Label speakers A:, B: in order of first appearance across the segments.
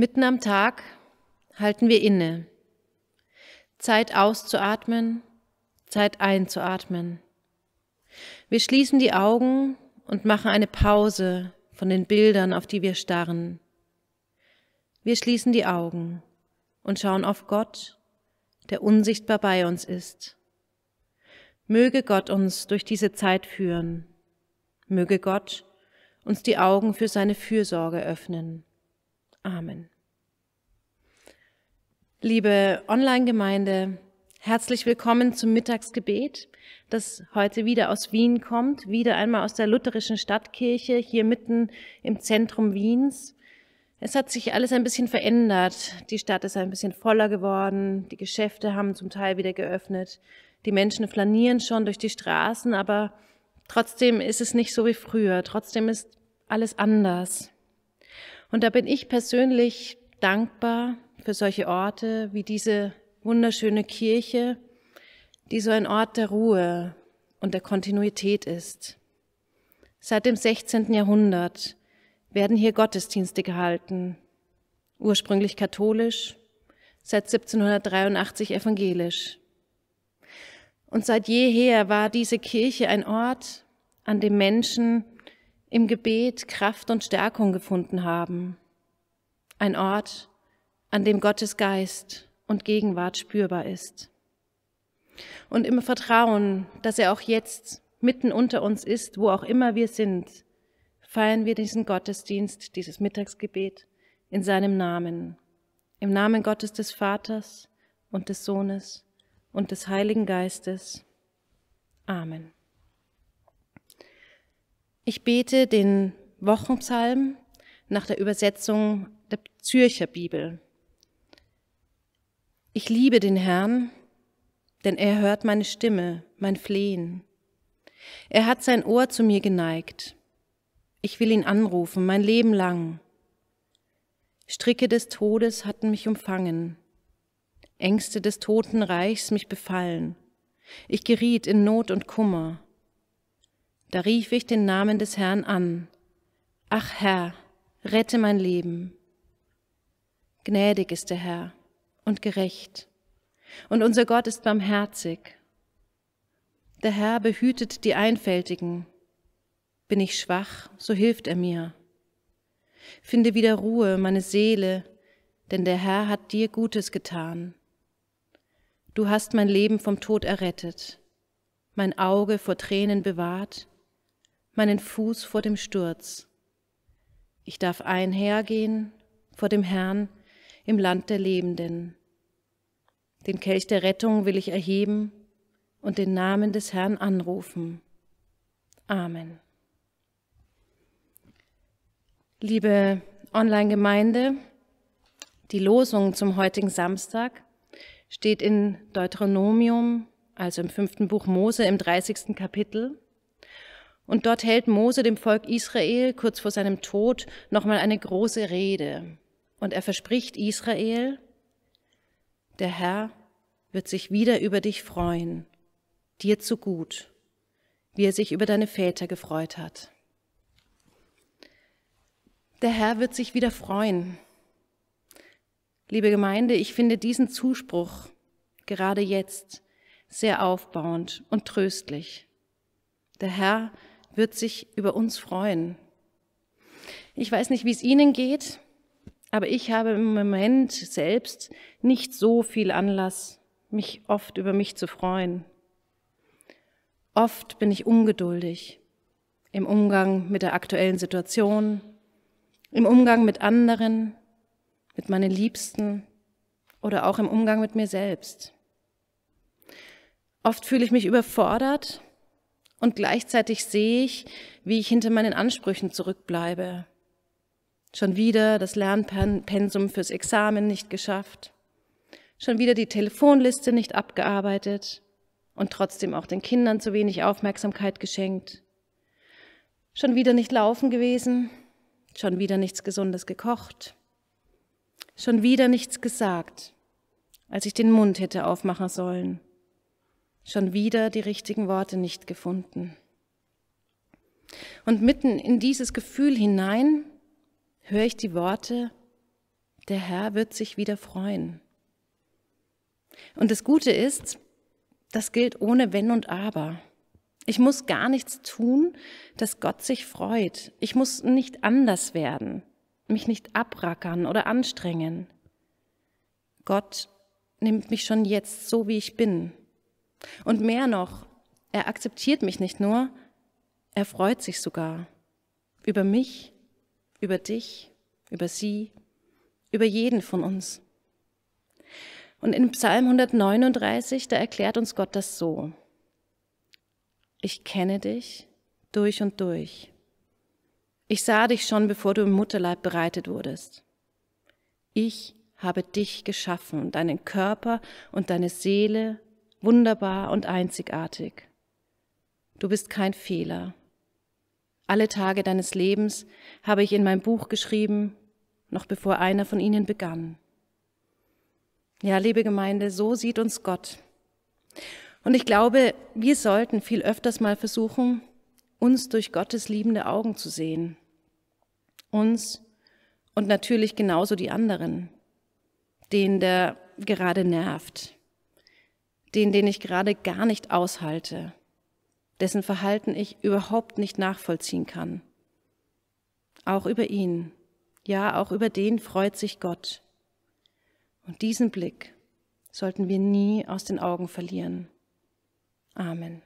A: Mitten am Tag halten wir inne. Zeit auszuatmen, Zeit einzuatmen. Wir schließen die Augen und machen eine Pause von den Bildern, auf die wir starren. Wir schließen die Augen und schauen auf Gott, der unsichtbar bei uns ist. Möge Gott uns durch diese Zeit führen. Möge Gott uns die Augen für seine Fürsorge öffnen. Amen. Liebe Online-Gemeinde, herzlich willkommen zum Mittagsgebet, das heute wieder aus Wien kommt, wieder einmal aus der lutherischen Stadtkirche, hier mitten im Zentrum Wiens. Es hat sich alles ein bisschen verändert. Die Stadt ist ein bisschen voller geworden, die Geschäfte haben zum Teil wieder geöffnet, die Menschen flanieren schon durch die Straßen, aber trotzdem ist es nicht so wie früher, trotzdem ist alles anders. Und da bin ich persönlich dankbar, für solche Orte wie diese wunderschöne Kirche, die so ein Ort der Ruhe und der Kontinuität ist. Seit dem 16. Jahrhundert werden hier Gottesdienste gehalten, ursprünglich katholisch, seit 1783 evangelisch. Und seit jeher war diese Kirche ein Ort, an dem Menschen im Gebet Kraft und Stärkung gefunden haben. Ein Ort, an dem Gottes Geist und Gegenwart spürbar ist. Und im Vertrauen, dass er auch jetzt mitten unter uns ist, wo auch immer wir sind, feiern wir diesen Gottesdienst, dieses Mittagsgebet in seinem Namen, im Namen Gottes des Vaters und des Sohnes und des Heiligen Geistes. Amen. Ich bete den Wochenpsalm nach der Übersetzung der Zürcher Bibel. Ich liebe den Herrn, denn er hört meine Stimme, mein Flehen. Er hat sein Ohr zu mir geneigt. Ich will ihn anrufen, mein Leben lang. Stricke des Todes hatten mich umfangen, Ängste des Totenreichs mich befallen. Ich geriet in Not und Kummer. Da rief ich den Namen des Herrn an. Ach Herr, rette mein Leben. Gnädig ist der Herr und gerecht. Und unser Gott ist barmherzig. Der Herr behütet die Einfältigen. Bin ich schwach, so hilft er mir. Finde wieder Ruhe, meine Seele, denn der Herr hat dir Gutes getan. Du hast mein Leben vom Tod errettet, mein Auge vor Tränen bewahrt, meinen Fuß vor dem Sturz. Ich darf einhergehen vor dem Herrn, im Land der Lebenden. Den Kelch der Rettung will ich erheben und den Namen des Herrn anrufen. Amen. Liebe Online-Gemeinde, die Losung zum heutigen Samstag steht in Deuteronomium, also im fünften Buch Mose im 30. Kapitel. Und dort hält Mose dem Volk Israel kurz vor seinem Tod nochmal eine große Rede. Und er verspricht Israel, der Herr wird sich wieder über dich freuen, dir zu gut, wie er sich über deine Väter gefreut hat. Der Herr wird sich wieder freuen. Liebe Gemeinde, ich finde diesen Zuspruch gerade jetzt sehr aufbauend und tröstlich. Der Herr wird sich über uns freuen. Ich weiß nicht, wie es Ihnen geht, aber ich habe im Moment selbst nicht so viel Anlass, mich oft über mich zu freuen. Oft bin ich ungeduldig im Umgang mit der aktuellen Situation, im Umgang mit anderen, mit meinen Liebsten oder auch im Umgang mit mir selbst. Oft fühle ich mich überfordert und gleichzeitig sehe ich, wie ich hinter meinen Ansprüchen zurückbleibe Schon wieder das Lernpensum fürs Examen nicht geschafft. Schon wieder die Telefonliste nicht abgearbeitet und trotzdem auch den Kindern zu wenig Aufmerksamkeit geschenkt. Schon wieder nicht laufen gewesen, schon wieder nichts Gesundes gekocht, schon wieder nichts gesagt, als ich den Mund hätte aufmachen sollen, schon wieder die richtigen Worte nicht gefunden. Und mitten in dieses Gefühl hinein höre ich die Worte, der Herr wird sich wieder freuen. Und das Gute ist, das gilt ohne Wenn und Aber. Ich muss gar nichts tun, dass Gott sich freut. Ich muss nicht anders werden, mich nicht abrackern oder anstrengen. Gott nimmt mich schon jetzt so, wie ich bin. Und mehr noch, er akzeptiert mich nicht nur, er freut sich sogar über mich über dich, über sie, über jeden von uns. Und in Psalm 139, da erklärt uns Gott das so. Ich kenne dich durch und durch. Ich sah dich schon, bevor du im Mutterleib bereitet wurdest. Ich habe dich geschaffen, deinen Körper und deine Seele, wunderbar und einzigartig. Du bist kein Fehler. Alle Tage deines Lebens habe ich in mein Buch geschrieben, noch bevor einer von ihnen begann. Ja, liebe Gemeinde, so sieht uns Gott. Und ich glaube, wir sollten viel öfters mal versuchen, uns durch Gottes liebende Augen zu sehen. Uns und natürlich genauso die anderen. Den, der gerade nervt. Den, den ich gerade gar nicht aushalte dessen Verhalten ich überhaupt nicht nachvollziehen kann. Auch über ihn, ja, auch über den freut sich Gott. Und diesen Blick sollten wir nie aus den Augen verlieren. Amen.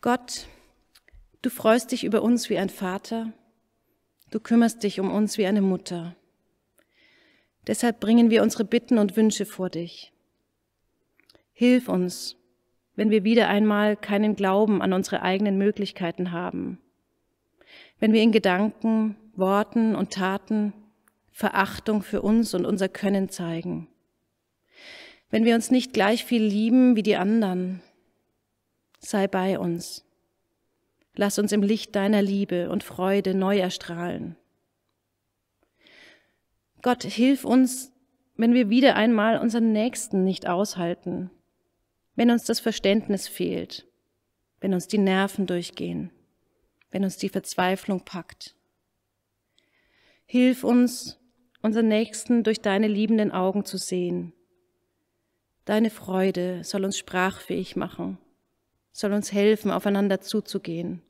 A: Gott, du freust dich über uns wie ein Vater Du kümmerst dich um uns wie eine Mutter. Deshalb bringen wir unsere Bitten und Wünsche vor dich. Hilf uns, wenn wir wieder einmal keinen Glauben an unsere eigenen Möglichkeiten haben, wenn wir in Gedanken, Worten und Taten Verachtung für uns und unser Können zeigen, wenn wir uns nicht gleich viel lieben wie die anderen. Sei bei uns. Lass uns im Licht deiner Liebe und Freude neu erstrahlen. Gott, hilf uns, wenn wir wieder einmal unseren Nächsten nicht aushalten, wenn uns das Verständnis fehlt, wenn uns die Nerven durchgehen, wenn uns die Verzweiflung packt. Hilf uns, unseren Nächsten durch deine liebenden Augen zu sehen. Deine Freude soll uns sprachfähig machen soll uns helfen, aufeinander zuzugehen,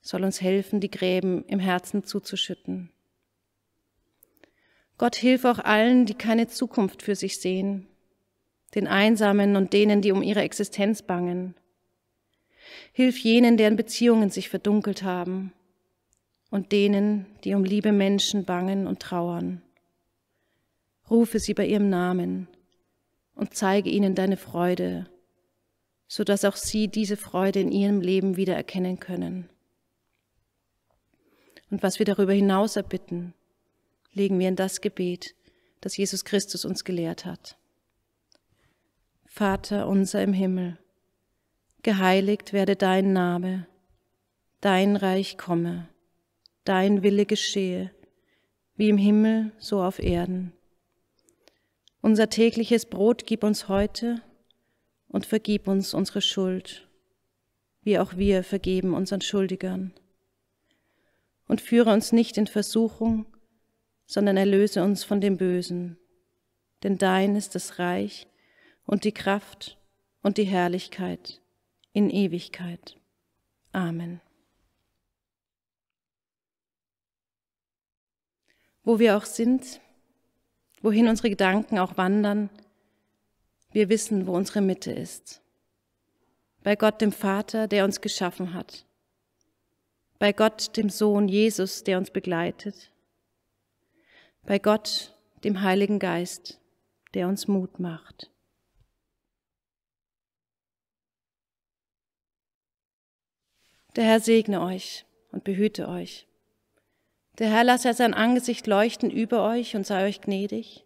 A: soll uns helfen, die Gräben im Herzen zuzuschütten. Gott hilf auch allen, die keine Zukunft für sich sehen, den Einsamen und denen, die um ihre Existenz bangen. Hilf jenen, deren Beziehungen sich verdunkelt haben und denen, die um liebe Menschen bangen und trauern. Rufe sie bei ihrem Namen und zeige ihnen deine Freude sodass auch sie diese Freude in ihrem Leben wiedererkennen können. Und was wir darüber hinaus erbitten, legen wir in das Gebet, das Jesus Christus uns gelehrt hat. Vater unser im Himmel, geheiligt werde dein Name, dein Reich komme, dein Wille geschehe, wie im Himmel so auf Erden. Unser tägliches Brot gib uns heute und vergib uns unsere Schuld, wie auch wir vergeben unseren Schuldigern. Und führe uns nicht in Versuchung, sondern erlöse uns von dem Bösen, denn dein ist das Reich und die Kraft und die Herrlichkeit in Ewigkeit. Amen. Wo wir auch sind, wohin unsere Gedanken auch wandern, wir wissen, wo unsere Mitte ist. Bei Gott dem Vater, der uns geschaffen hat. Bei Gott dem Sohn Jesus, der uns begleitet. Bei Gott dem Heiligen Geist, der uns Mut macht. Der Herr segne euch und behüte euch. Der Herr lasse sein Angesicht leuchten über euch und sei euch gnädig.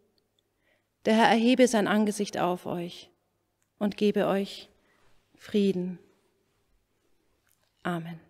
A: Der Herr erhebe sein Angesicht auf euch und gebe euch Frieden. Amen.